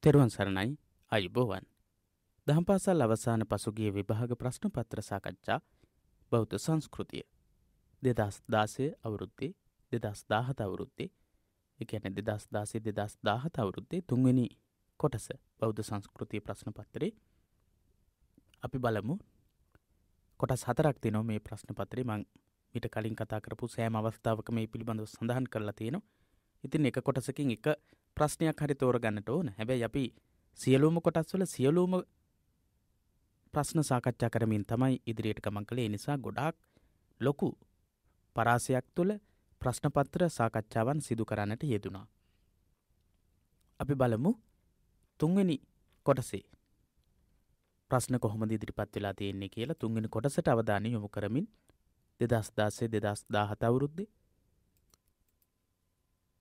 තෙරුවන් සරණයි අයුබෝවන්. දහම් පාසල් අවසාන පසුගිය විභාග ප්‍රශ්න පත්‍ර සාකච්ඡා බෞද්ධ සංස්කෘතිය. දෙදස් දාසය අවුරුද්දේ දෙදස් දාහත අවුරුද්දේ එකන දෙදස් දාසේ දෙදස් දාහත අවුරුද්දේ තුන්වෙනි කොටස බෞද්ධ සංස්කෘතිය ප්‍රශ්න පත්තරේ අපි බලමු කොටස් හතරක් තිනෝ මේ ප්‍රශ්න පත්‍රේ මං මිට කලින් කතා කරපු සෑම අවස්ථාවක මේ පිළිබඳව සඳහන් කරලා තියෙනවා ඉතින් එක කොටසකින් එක ප්‍රශ්නයක් හරි තෝරගන්නට ඕන හැබැයි අපි සියලූම කොටස්වල සියලූම ප්‍රශ්න සාකච්ඡා කරමින් තමයි ඉදිරියට ගමන් කළේ නිසා ගොඩාක් ලොකු පරාසයක් තුළ ප්‍රශ්නපත්‍ර සාකච්ඡාවන් සිදු කරන්නට යෙදුනා. අපි බලමු තුන්වෙනි කොටසේ ප්‍රශ්න කොහොමද ඉදිරිපත් වෙලා තියෙන්නේ කියලා තුන්ගෙන කොටසට අවධානය යොමු කරමින් දෙදස් දාසේ දෙදස් දාහත අවුරුද්දේ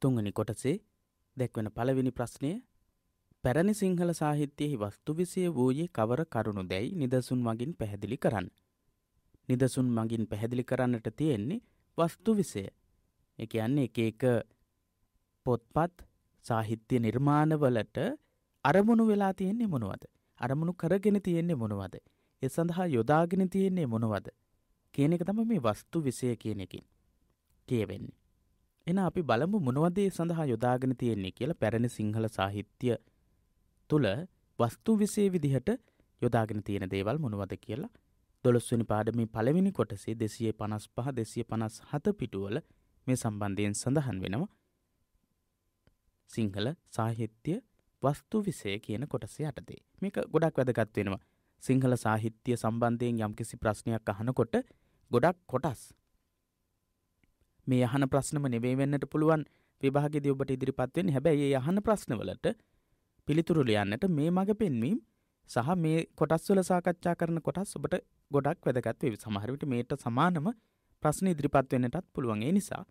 තුන්ගනි කොටසේ දැක්වෙන පළවෙනි ප්‍රශ්නය පැරණි සිංහල සාහිත්‍යයෙහි වස්තු විසය වූයේ කවර කරුණු දැයි නිදසුන් මගින් පැහැදිලි කරන්න. නිදසුන් මගින් පැහැදිලි කරන්නට තියෙන්නේ වස්තු විසය. එක යන්නේ එක එක පොත්පත් සාහිත්‍ය නිර්මාණවලට අරමුණු වෙලා තියෙන්නේ මොනවද. අරමුණු කරගෙන තියෙන්නේ මොනවද. එ සඳහා යොදාගෙන තියෙන්නේ මොනවද. කියන එක තම මේ වස්තු විසය කියන එකින් කියවෙන්නේ. එන අපි බලමු මොනවදේ සඳහා යොදාගෙන තියෙන්නේ කියලා පැරණි සිංහල සාහිත්‍ය තුළ වස්තු විසේ විදිහට යොදාගෙන තියෙන දේවල් මොනවද කියලා දොළොස්වනි පාඩමි පළවෙනි කොටසේ දෙසිය පනස් පහ දෙසිය පනස් හත පිටුවල මේ සම්බන්ධයෙන් සඳහන් වෙනවා සිංහල සාහිත්‍ය වස්තු විසේ කියන කොටසේ යටතේ මේක ගොඩක් වැදගත් වෙනවා සිංහල සාහිත්‍ය සම්බන්ධයෙන් යම්කිසි ප්‍රශ්නයක් අහනකොට ගොඩක් කොටස් මේ යහන ප්‍රශ්නම නෙවේ වෙන්නට පුළුවන් විභාගෙදී ඔබට ඉදිරිපත්වෙන් හැබැයි යහන ප්‍රශ්නවලට පිළිතුරු ලියන්නට මේ මඟ පෙන්වීම් සහ මේ කොටස්වල සාකච්ඡා කරන කොටස් ඔබට ගොඩක් වැදගත් වේ සමහරවිට මේට සමානම ප්‍රශ්න ඉදිරිපත් වෙන්නටත් පුළුවන් ඒ නිසා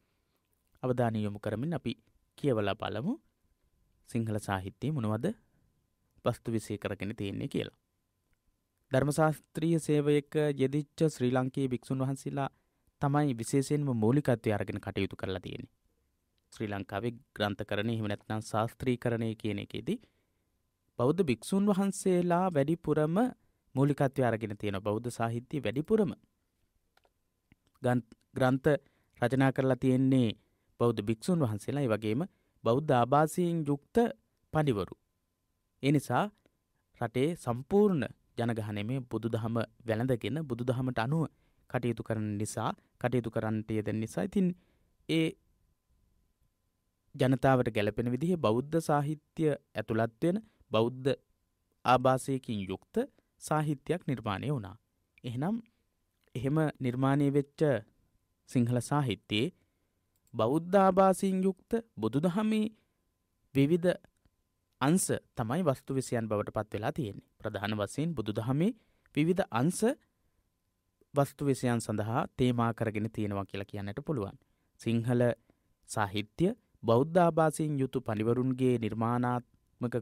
අවධානය යොමු කරමින් අපි කියවලා බලමු සිංහල සාහිත්‍යයේ මොනවද වස්තු විසය කරගෙන තියෙන්නේ කියලා. ධර්මශාස්ත්‍රීය සේවයක යෙදිච්ච ශ්‍රී ලංකයේ භික්‍ෂූන් වහන්සේලා තමයි විශේෂයෙන්ම මූලිකත්වය අරගෙන කටයුතු කරලා තියෙන්නේ. ශ්‍රී ලංකාවේ ග්‍රන්ථකරණය එහෙම නැත්නම් ශාස්ත්‍රීකරණය කියන එකේදී බෞද්ධ භික්ෂූන් වහන්සේලා වැඩිපුරම මූලිකත්වය අරගෙන තියෙන බෞද්ධ සාහිත්‍ය වැඩිපුරම ග්‍රන්ථ රචනා කරලා තියෙන්නේ බෞද්ධ භික්ෂූන් වහන්සේලා ඒ වගේම බෞද්ධ ආභාසයෙන් යුක්ත පඬිවරු. ඒ නිසා රටේ සම්පූර්ණ ජනගහනමේ බුදුදහම වැළඳගෙන බුදුදහමට අනුව කටයුතු කරන නිසා කටයුතු කරන්නට යෙදෙන නිසා ඉතින් ඒ ජනතාවට ගැලපෙන විදිහ බෞද්ධ සාහිත්‍ය ඇතුළත්වෙන බෞද්ධ ආභාසයකින් යුක්ත සාහිත්‍යයක් නිර්මාණය වුණා. එහෙනම් එහෙම නිර්මාණය වෙච්ච සිංහල සාහිත්‍යයේ බෞද්ධාභාසින් යුක්ත බුදුදහමේ විවිධ අංස තමයි වස්තු විසියන් බවට පත් වෙලා තියෙන්නේ. ප්‍රධාන වසයෙන් බුදුදහමේ විවිධ අංස වස්තු විසයන් සඳහා තේමා කරගෙන තියෙනවා කියලා කියන්නට පුළුවන්. සිංහල සාහිත්‍ය බෞද්ධාභාසයෙන් යුතු පලිවරුන්ගේ නිර්මාණාත්මක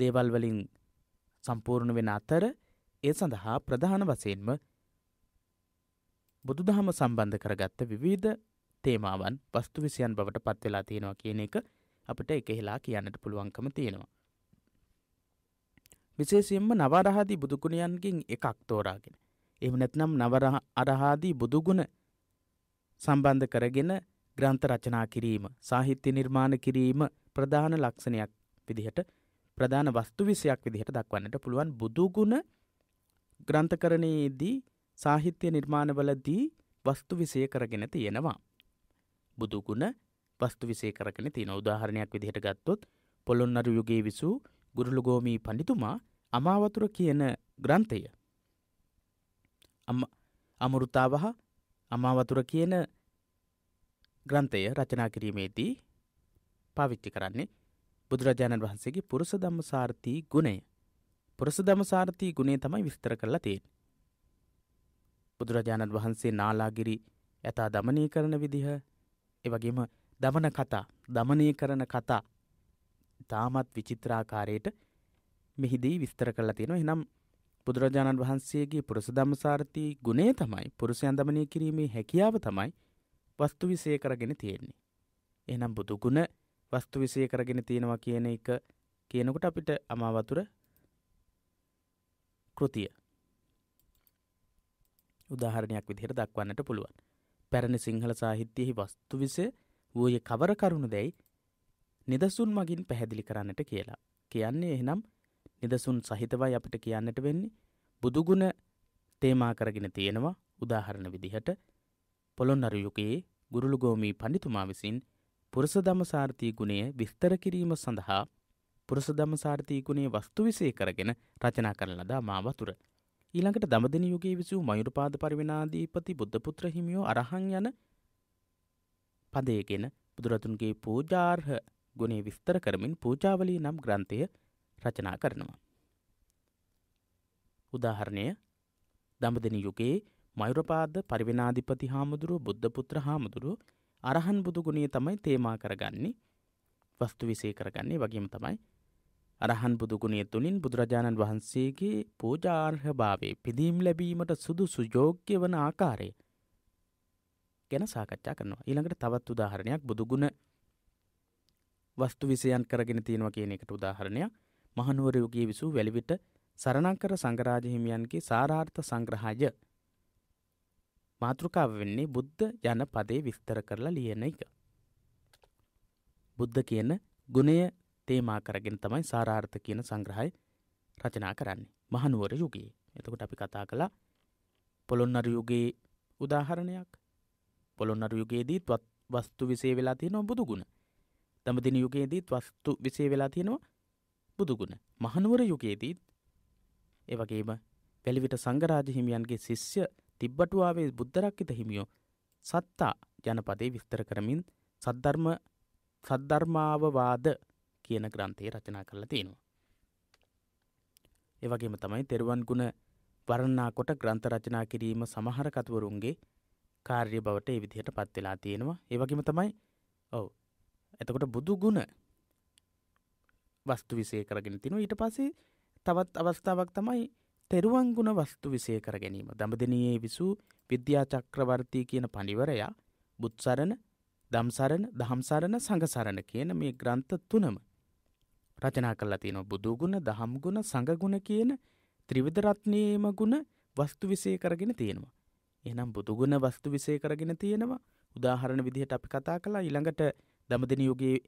දේවල්වලින් සම්පූර්ණ වෙන අතර ඒ සඳහා ප්‍රධාන වසයෙන්ම බුදුදහම සම්බන්ධ කරගත්ත විවිධ තේමාවන් වස්තු විසියන් බවට පත්වෙලා තියෙනවා කියන එක අපට එකහෙලා කියන්නට පුළුවන්කම තියෙනවා. විශේෂයෙන්ම නවාරහදී බුදුකුණයන්ගින් එකක් තෝරාගෙන එහෙම නැත්නම් නව අරහාදී බුදුගුණ සම්බන්ධ කරගෙන ග්‍රන්ථ රචනා කිරීම සාහිත්‍ය නිර්මාණ කිරීම ප්‍රධාන ලක්ෂණයක් විදිහට ප්‍රධාන වස්තු විසයක් විදිහට දක්වන්නට පුළුවන් බුදුගුණ ග්‍රන්ථකරණයේදී සාහිත්‍ය නිර්මාණවලදී වස්තු විසය කරගෙන තියෙනවා. බුදුගුණ වස්තු විසය කරගෙන තියෙන උදාහරණයක් විදිහට ගත්තොත් පොළොන්නරු යුගයේ විසූ ගුරුළුගෝමී පඬිතුමා අමාවතුර කියන ග්‍රන්ථය අමෘතාව හා අමාවතුර කියන ග්‍රන්ථය රචනා කිරීමේදී පාවිච්චි කරන්නේ බුදුරජාණන් වහන්සේගේ පුරුස ධම්මසාරථී ගුණය. පුරුස ධම්මසාරථී ගුණය තමයි විස්තර කරලා තියෙන්නේ. බුදුරජාණන් වහන්සේ නාලාගිරි යථා দমনය කරන විදිහ, ඒ වගේම දමන කතා, দমনය කරන කතා තාමත් විචිත්‍රාකාරයට මෙහිදී විස්තර කරලා තියෙනවා. එහෙනම් බුදුරජාණන් වහන්සේගේ පුරුස ධම්මසාරති ගුණය තමයි පුරුෂයන් දමනය කිරීමේ හැකියාව තමයි වස්තු විසය කරගෙන තියෙන්නේ. එනම් බුදුගුණ වස්තු විසය කරගෙන තියෙනවා කියන එක කියනකොට අපිට අමාවතුර කෘතිය. උදාහරණයක් විදිහට දක්වන්නට පුළුවන්. පැරණි සිංහල සාහිත්‍යයෙහි වස්තු විසය වූය කවර කරුණු දැයි නිදසුන් මගින් පැහැදිලි කරන්නට කියලා. කියන්නේ එහෙනම් නිදසුන් සහිතවයි අපිට කියන්නට වෙන්නේ බුදුගුණ තේමා කරගෙන තියෙනවා උදාහරණ විදිහට පොළොන්නරු යුගයේ ගුරුළු ගෝමී පඬිතුමා විසින් පුරසදමසාර්ථී ගුණය විස්තර කිරීම සඳහා පුරසදමසාර්ථී ගුණේ වස්තු විසේ කරගෙන රචනා කරන ලදා මා වතුර. ඊළඟට දමදෙන යුගයේ විසූ මයුරපාද පරිවිනාධීපති බුද්ධපුත්‍ර හිමියෝ අරහං යන පදයගෙන බුදුරතුන්ගේ පූජාර්හ ගුණේ විස්තර කරමින් පූජාවලී නම් ග්‍රන්ථය රචනා කරනවා. උදාහරණය දඹදෙන යුගයේ මයුරපාද පරිවිනාධිපති හාමුදුරුව බුද්ධපුත්‍ර හාමුදුරුව අරහන් බුදුගුණේ තමයි තේමා කරගන්නේ වස්තු විසේ කරගන්නේ වගේම තමයි අරහන් බුදුගුණේ තුළින් බුදුරජාණන් වහන්සේගේ පූජාර්හභාවේ පිදීම් ලැබීමට සුදු සුජෝග්‍ය වන ආකාරය ගැන සාකච්ඡා කරනවා ඊළඟට තවත් උදාහරණයක් බුදුගුණ වස්තු විසයන් කරගෙන තියෙනවා කියන එකට උදාහරණයක් මහනුවරයුගේ විසූ වැලිවිට සරණංකර සංගරාජ හිමියන්ගේ සාරාර්ථ සංග්‍රහය මාතෘකාව වෙන්නේ බුද්ධ යන පදේ විස්තර කරලා ලියන එක. බුද්ධ කියන ගුණය තේමා කරගෙන තමයි සාරාර්ථ කියන සංග්‍රහය රචනා කරන්නේ මහනුවර යුගයේ එතකොට අපි කතා කළා පොළොන්නර යුගයේ උදාහරණයක් පොළොන්නර යුගයේදීත් වස්තු විසේ වෙලා තියෙනවා බුදු ගුණ දමදින යුගයේදීත් වස්තු විසේ වෙලා තියෙනවා බුදුගුණ මහනුවර යුගයේදීත් එවගේම පැළිවිට සංගරාජ හිමියන්ගේ ශිෂ්‍ය තිබ්බටුවාවේ බුද්ධරක්කිත හිමියෝ සත්තා ජනපදේ විස්තර කරමින් සද්ධර්ම සද්ධර්මාවවාද කියන ග්‍රන්ථය රචනා කරලා තියෙනවා. එවගේම තමයි තෙරුවන් ගුණ වරණා කොට ග්‍රන්ථ රචනා කිරීම සමහර කතුවරුන්ගේ කාර්ය බවට ඒ විදිහට පත් වෙලා තියෙනවා. ඒ වගේම තමයි ඔව්. එතකොට බුදු ගුණ වස්තු විසය කරගෙන තිනු ඊට පසේ තවත් අවස්ථාවක් තමයි තෙරුවන්ගුණ වස්තු විසය කර ගැනීම දඹදනයේ විසූ විද්‍යා චක්‍රවර්තී කියන පනිවරයා බුත්සරණ දම්සරණ දහම්සරණ සඟසරණ කියන මේ ග්‍රන්ථ තුනම රචනා කරලා තියෙනවා බුදුගුණ දහම්ගුණ සඟගුණ කියන ත්‍රිවිධරත්නයේම ගුණ වස්තු විසය කරගෙන තියෙනවා. එනම් බුදුගුණ වස්තු විසය කරගෙන තියෙනවා උදාහරණ විදිහට අපි කතා කලා ඉළඟට දමදන යුගේ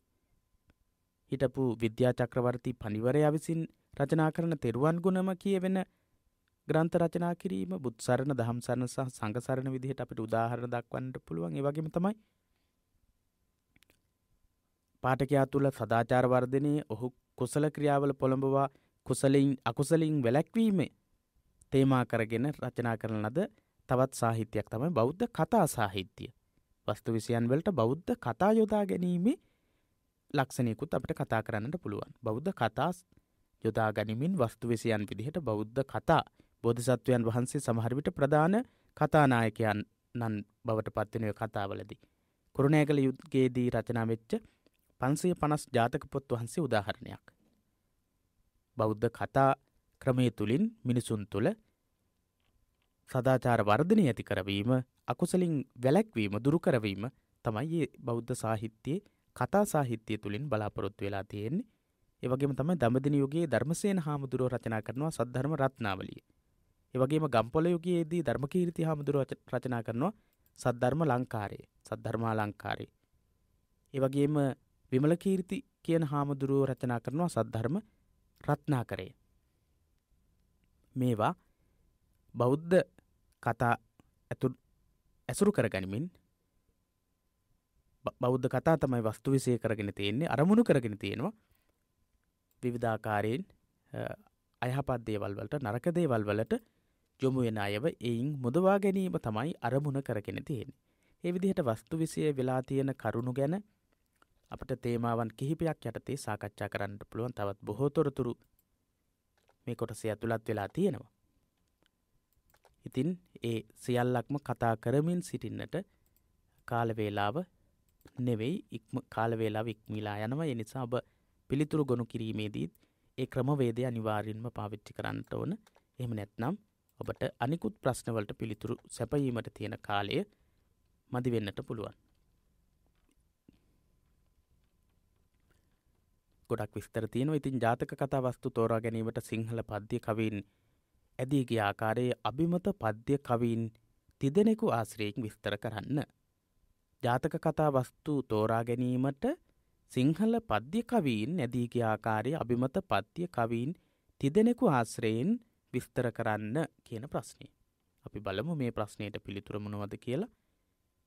හිටපු විද්‍යාචක්‍රවර්ති පනිවරය විසින් රචනා කරන තෙරුවන් ගුණම කියවෙන ග්‍රන්ථ රචනා කිරීම බුත්සරණ දහම්සරණ සහ සංගසරණ විදිහට අපිට උදාහරණ දක්වන්නට පුළුවන් ඒ වගේම තමයි පාඨකයා තුළ සදාචාර වර්ධනයේ ඔහු කුසල ක්‍රියාවල පොළඹවා කුසලින් අකුසලින් වැළැක්වීම තේමා කරගෙන රචනා කරන ලද තවත් සාහිත්‍යයක් තමයි බෞද්ධ කතා සාහිත්‍යය. වස්තු විසයන් වලට බෞද්ධ කතා යොදා ගැනීමේ ලක්ෂණයකුත් අපට කතා කරන්නට පුළුවන් බෞද්ධ කතා යොදා ගනිමින් වස්තුවෙසියන් විදිහට බෞද්ධ කතා බෝධිසත්වයන් වහන්සේ සමහරවිට ප්‍රධාන කතානායකයන් නන් බවට පත්වනය කතාවලදී. කුරුණෑගල යුද්ගේදී රචනාවෙච්ච පන්සේ පනස් ජාතක පොත් වහන්සේ උදාහරණයක්. බෞද්ධ කතා ක්‍රමය තුළින් මිනිසුන් තුළ සදාචාර වර්ධනය ඇති කරවීම අකුසලින් වැලැක්වීම දුරුකරවීම තමයි ඒ බෞද්ධ සාහිත්‍යයේ කතා සාහිත්‍යය තුළින් බලාපොරොත්තු වෙලා තියෙන්නේ ඒවගේම තමයි දමදින යුගයේ ධර්මසයන හාමුදුරුව රචනා කරනවා සද්ධර්ම රත්නාවලිය. ඒවගේම ගම්පොල යුගයේදී ධර්මකීරිති හාමුදුරුව රචනා කරනවා සද්ධර්ම ලංකාරයේ සද්ධර්මා ලංකාරේ. ඒවගේම විමලකීරිති කියන හාමුදුරුව රචනා කරනවා සද්ධර්ම රත්නා කරේ. මේවා බෞද්ධ කතා ඇතුළ ඇසුරු කරගනිමින් බෞද්ධ කතා තමයි වස්තු විසය කරගෙන තියෙන්නේ අරමුණු කරගෙන තියෙනවා විවිධාකාරයෙන් අයහපත් දේවල් වලට නරක දේවල් වලට යොමු වෙන අයව එයින් මුදවා ගැනීම තමයි අරමුණ කරගෙන තියෙන්නේ. ඒ විදිහට වස්තු විසය වෙලා තියෙන කරුණු ගැන අපට තේමාවන් කිහිපයක් යටතේ සාකච්ඡා කරන්න පුළුවන් තවත් බොහෝ තොරතුරු මේ කොටසේ ඇතුළත් වෙලා තියෙනවා. ඉතින් ඒ සියල්ලක්ම කතා කරමින් සිටින්නට කාලවේලාව නෙවෙයි ඉක්ම කාලවේලාව ඉක්මිලා යනවා ඒ නිසා ඔබ පිළිතුරු ගොනු කිරීමේදීත් ඒ ක්‍රමවේදය අනිවාර්යෙන්ම පාවිච්චි කරන්නට ඕන. එහෙම නැත්නම් ඔබට අනිකුත් ප්‍රශ්නවලට පිළිතුරු සැපයීමට තියෙන කාලය මදි වෙන්නට පුළුවන්. ගොඩක් විස්තර තියෙනවා. ඉතින් ජාතක කතා වස්තු තෝරා ගැනීමට සිංහල පද්‍ය කවීන් ඇදී ගිය ආකාරයේ අභිමත පද්‍ය කවීන් තිදෙනෙකු ආශ්‍රයෙන් විස්තර කරන්න. ජාතක කතා වස්තු තෝරා ගැනීමට සිංහල පද්‍ය කවීන් නැදීගේ ආකාරය අභිමත පද්‍ය කවීන් තිදෙනෙකු ආශ්‍රයෙන් විස්තර කරන්න කියන ප්‍රශ්නය. අපි බලමු මේ ප්‍රශ්නයට පිළිතුරමුණුවද කියලා.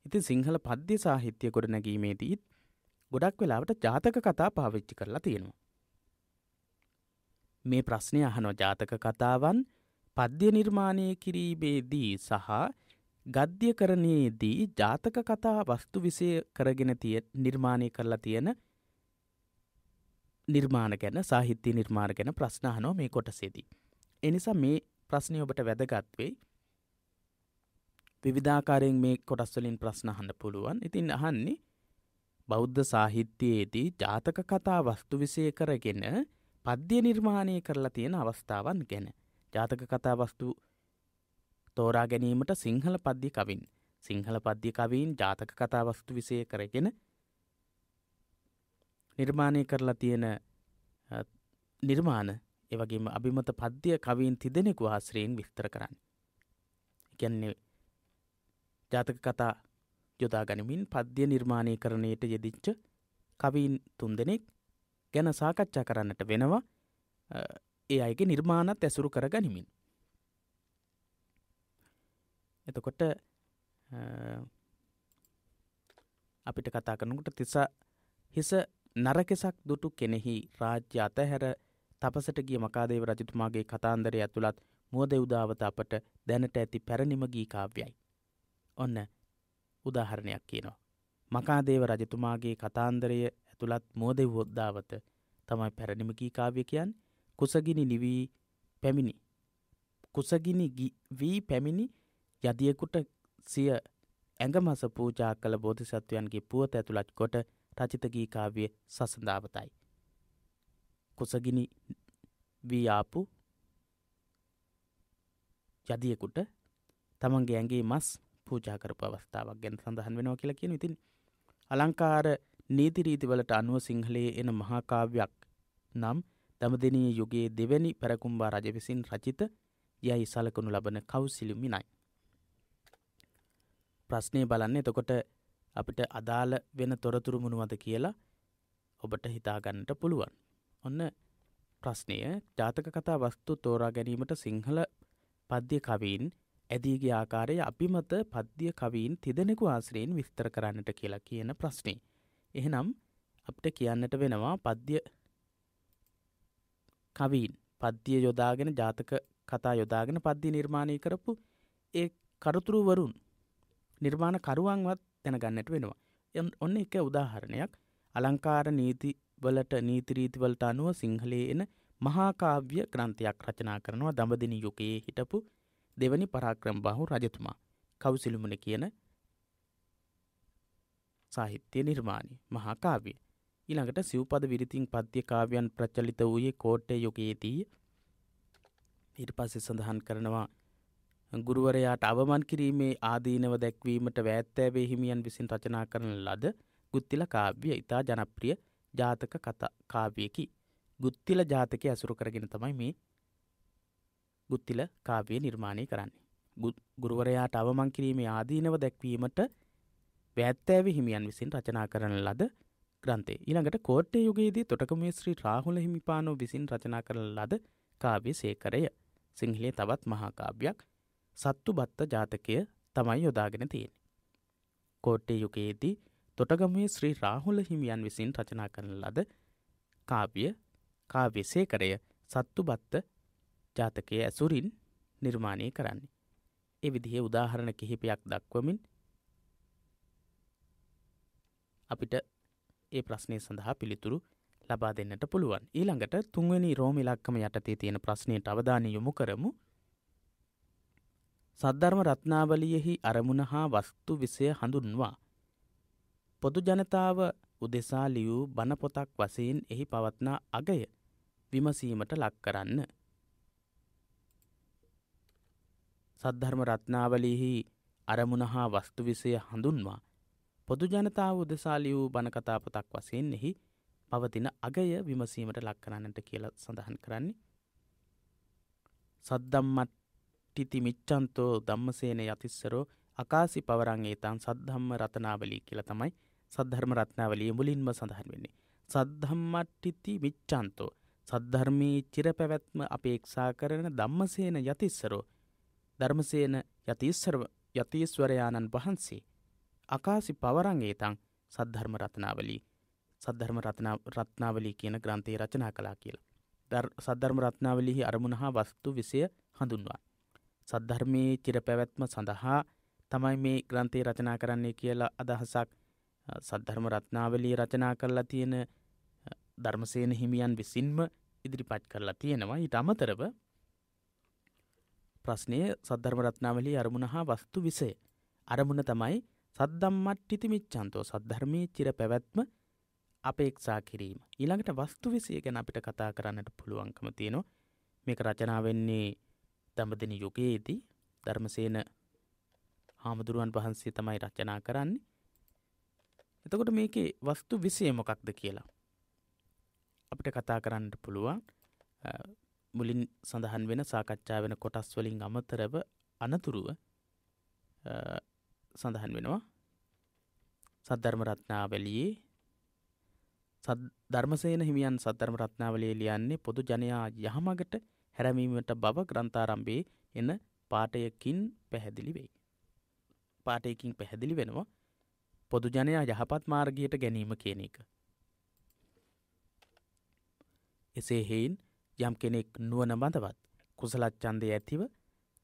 ඉති සිංහල පද්‍ය සාහිත්‍ය ගොඩ නැගීමේදීත් ගොඩක් වෙලාවට ජාතක කතා පාවිච්චි කරලා තියෙනවා. මේ ප්‍රශ්නය අහනෝ ජාතක කතාවන් පද්‍ය නිර්මාණය කිරීමේදී සහ ගද්‍යකරණයේදී ජාතක කතා වස්තු විසය කරගෙන තිය නිර්මාණය කරලා තියෙන නිර්මාණ ගැන සාහිත්‍ය නිර්මාණ ගැන ප්‍රශ්නාහනෝ මේ කොටසේදී. එනිසා මේ ප්‍රශ්නය ඔබට වැදගත්වෙයි විවිධාකාරයෙන් මේ කොටස්වලින් ප්‍රශ්නහන්න පුළුවන් ඉතින් අහන්නේ බෞද්ධ සාහිත්‍යයේදී ජාතක කතා වස්තු විසය කරගෙන පද්‍ය නිර්මාණය කරලා තියෙන අවස්ථාවන් ගැන ජාතක කතා වස්තු තෝරා ගැනීමට සිංහල පද්‍ය කවින් සිංහල පද්‍ය කවීන් ජාතක කතාවස්තු විසය කරගෙන නිර්මාණය කරලා තියෙන නිර්මාණ එවගේම අභිමත පද්‍ය කවීන් තිදෙනෙකු ආශ්‍රයෙන් විස්තර කරන්න. ගැන්නේ ජාතක කතා යොදා ගනිමින් පද්‍ය නිර්මාණය කරණයට යෙදිච්ච කවීන් තුන් දෙනෙක් ගැන සාකච්ඡා කරන්නට වෙනවා ඒ අයගේ නිර්මාණත් ඇසුරු කර ගනිමින්. එතකොට අපිට කතා කරනකට තිස හිස නරකෙසක් දුටු කෙනෙහි රාජ්‍ය අතහැර තපසට ගිය මකාදේව රජතුමාගේ කතාන්දරය ඇතුළත් මුව දෙව්දාවත අපට දැනට ඇති පැරණිම ගී කාව්‍යයි. ඔන්න උදාහරණයක් කියනවා. මකාදේව රජතුමාගේ කතාන්දරය ඇතුළත් මුව දෙව්වොද්දාවත තමයි පැරණිම ගී කාව්‍ය කියන් කුසගිනි නිවී පැමිණි. කුසගිනි වී පැමිණි යදියෙකුට සිය ඇඟමස පූජා කළ බෝධිසත්වයන්ගේ පුවත ඇතුළත් කොට රචිතගී කාව්‍ය සසඳාවතයි. කුසගිනි වීආපු යදියෙකුට තමන්ගේ ඇගේ මස් පූජා කරපු අවස්ථාවක් ගැන සඳහන් වෙනවා කියලා කියන ඉතින් අලංකාර නීතිරීතිවලට අනුව සිංහලයේ එන මහාකාව්‍යයක් නම් දමදිනී යුගයේ දෙවැනි පැරකුම්බා රජ විසින් රචිත යැයි සලකනු ලබන කවුසිලිමිනයි. ප්‍රශ්නය බලන්න එතකොට අපිට අදාළ වෙන තොරතුරු මුණුවද කියලා ඔබට හිතාගන්නට පුළුවන්. ඔන්න ප්‍රශ්නය ජාතක කතා වස්තු තෝරා ගැනීමට සිංහල පද්‍ය කවීන් ඇදීගේ ආකාරය අපිමත පද්‍ය කවීන් තිදෙනෙකු ආශ්‍රයෙන් විස්තර කරන්නට කියලා කියන ප්‍රශ්නය. එහෙනම් අපට කියන්නට වෙනවා පද්‍ය කවීන් පද්‍ය යොදාගෙන ජාතක කතා යොදාගෙන පද්‍ය නිර්මාණය කරපු ඒ කරුතුරුවරුන් නිර්මාණ කරුවන්වත් තැනගන්නට වෙනවා. ඔන්න එක උදාහරණයක් අලංකාර නීතිවලට නීතිරීතිවලට අනුව සිංහලයේ එන මහාකාව්‍ය ග්‍රන්ථයක් රචනා කරනවා දඹදින යුගයේ හිටපු දෙවනි පරාක්‍රම් බහු රජතුමා කවුසිලුමුණ කියන සාහිත්‍ය නිර්මාණය මහාකාව්‍ය. ඊළඟට සිව්පද විරිතින් පද්‍ය කාව්‍යයන් ප්‍රචලිත වූයේ කෝට්ටේ යුගයේදී ඊට පස්සේ සඳහන් කරනවා ගුරුවරයාට අවමන් කිරීමේ ආදීනව දැක්වීමට වැෑත්තෑවේ හිමියන් විසින් රචනා කරන ලද ගුත්තිල කාව්‍ය ඉතා ජනප්‍රිය ජාතක කාව්‍යයකි. ගුත්තිල ජාතක ඇසුරු කරගෙන තමයි මේ ගුත්තිල කාව්‍යය නිර්මාණය කරන්නේ. ගුරුවරයාට අවමං කිරීමේ ආදීනව දැක්වීමට වැෑත්තෑව හිමියන් විසින් රචනා කරන ලද ග්‍රන්තේ ඉළඟට කෝට්ටේ යුගයේදී තොටකමේශ්‍රී රාහුල හිමිපානෝ විසින් රචනා කරන ලද කාව්‍ය සේකරය සිංහලේ තවත් මහාකාව්‍යයක් සත්තු බත්ත ජාතකය තමයි යොදාගෙන තියෙන. කෝට්ටේ යුකයේදී තොටගමේ ශ්‍රී රාහුල හිමියන් විසින් රචනා කරන ලද කාපිය කාව්‍යසේකරය සත්තු බත්ත ජාතකය ඇසුරින් නිර්මාණය කරන්නේ. එ විදිහේ උදාහරණ කිහිපයක් දක්වමින් අපිට ඒ ප්‍රශ්නය සඳහා පිළිතුරු ලබා දෙන්නට පුළුවන් ඊළඟට තුන්වැනි රෝම ඉලක්කම යටතේ තියෙන ප්‍රශ්නයට අවධානය යොමු කරමු සද්ධර්ම රත්නාවලියෙහි අරමුණ හා වස්තු විසය හඳුන්වා. පොදු ජනතාව උදෙසා ලියූ බණපොතක් වසයෙන් එහි පවත්නා අගය විමසීමට ලක් කරන්න. සද්ධර්ම රත්නාවලිහි අරමුණ හා වස්තු විසය හඳුන්වා පොදු ජනතාව උදෙසාලියූ බණකතාපතක් වසයෙන් එහි පවතින අගය විමසීමට ලක් කරන්නට කියල සඳහන් කරන්නේ. සද්දම්මත් පට්ටිති මිච්චන්තෝ ධම්මසේන යතිස්සරෝ අකාසි පවරං ඒතන් සද්ධම්ම රතනාවලී කියලා තමයි සද්ධර්ම රත්නාවලිය මුලින්ම සඳහන් වෙන්නේ. සද්ධම්මට්ටිති මිච්චන්තෝ සද්ධර්මයේ චිර පැවැත්ම අපේක්ෂා කරන ධම්මසේන යතිස්සරෝ ධර්මසේන යතිස්සරව යතීස්වරයාණන් වහන්සේ අකාසි පවරං ඒතන් සද්ධර්ම රත්නාවලී සද්ධර්ම රත්නාවලී කියන ග්‍රන්ථයේ රචනා කලා කියලා. සද්ධර්ම රත්නාවලිහි අරමුණ හා වස්තු විසය හඳුන්වා. සද්ධර්මයේ චිරපැවැත්ම සඳහා තමයි මේ ග්‍රන්ථය රචනා කරන්නේ කියලා අදහසක් සද්ධර්ම රත්නාවලී රචනා කරලා තියෙන ධර්මසේන හිමියන් විසින්ම ඉදිරිපත් කරලා තියෙනවා ඊට අමතරව ප්‍රශ්නය සද්ධර්ම රත්නාවලී අරමුණ හා වස්තු විසය අරමුණ තමයි සද්දම්මට්ටිති මිච්චන්තෝ සද්ධර්මය චිර පැවැත්ම අපේක්ෂා කිරීම. ඊළඟට වස්තු විසය ගැන අපිට කතා කරන්නට පුළුවන්කම තියෙනවා මේක රචනාවෙන්නේ දඹදෙන යුගයේදී ධර්මසේන හාමුදුරුවන් වහන්සේ තමයි රචනා කරන්නේ. එතකොට මේකේ වස්තු විසය මොකක්ද කියලා. අපිට කතා කරන්න පුළුවන් මුලින් සඳහන් වෙන සාකච්ඡා වෙන කොටස් වලින් අමතරව අනතුරුව සඳහන් වෙනවා සද්ධර්මරත්නාවලියේ ධර්මසේන හිමියන් සද්ධර්ම රත්නාවලේ ලියන්නේ පොදු ජනයා යහමගට හැරමීමට බව ග්‍රන්ථාරම්භයේ එන පාටයකින් පැහැදිලි වෙයි. පාටයකින් පැහැදිලි වෙනවා පොදුජනයා යහපත් මාර්ගයට ගැනීම කියන එක. එසේ හෙයින් යම් කෙනෙක් නුවන බඳවත් කුසලච්චන්දය ඇතිව